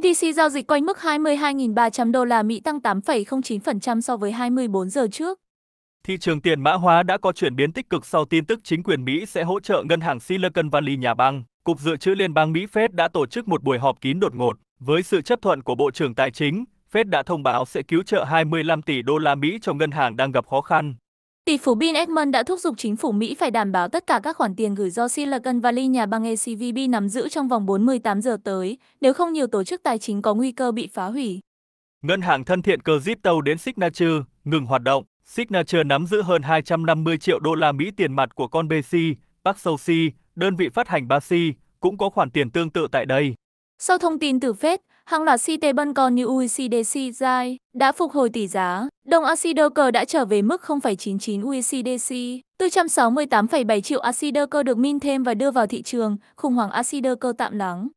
BTC giao dịch quanh mức 22.300 đô la Mỹ tăng 8,09% so với 24 giờ trước. Thị trường tiền mã hóa đã có chuyển biến tích cực sau tin tức chính quyền Mỹ sẽ hỗ trợ ngân hàng Silicon Valley nhà băng. Cục Dự trữ Liên bang Mỹ Fed đã tổ chức một buổi họp kín đột ngột. Với sự chấp thuận của Bộ trưởng Tài chính, Fed đã thông báo sẽ cứu trợ 25 tỷ đô la Mỹ cho ngân hàng đang gặp khó khăn. Tỷ phú Bill Edmond đã thúc giục chính phủ Mỹ phải đảm bảo tất cả các khoản tiền gửi do Silicon Valley nhà băng ACVB e nắm giữ trong vòng 48 giờ tới, nếu không nhiều tổ chức tài chính có nguy cơ bị phá hủy. Ngân hàng thân thiện Crypto đến Signature, ngừng hoạt động. Signature nắm giữ hơn 250 triệu đô la Mỹ tiền mặt của con BC, Park đơn vị phát hành Basi, cũng có khoản tiền tương tự tại đây. Sau thông tin từ Fed, hàng loạt C-T-Bun còn như USDC e Zai đã phục hồi tỷ giá. Đồng ASI Docker đã trở về mức 0,99 USDC, 468,7 triệu ASI Docker được min thêm và đưa vào thị trường, khủng hoảng ASI Docker tạm lắng.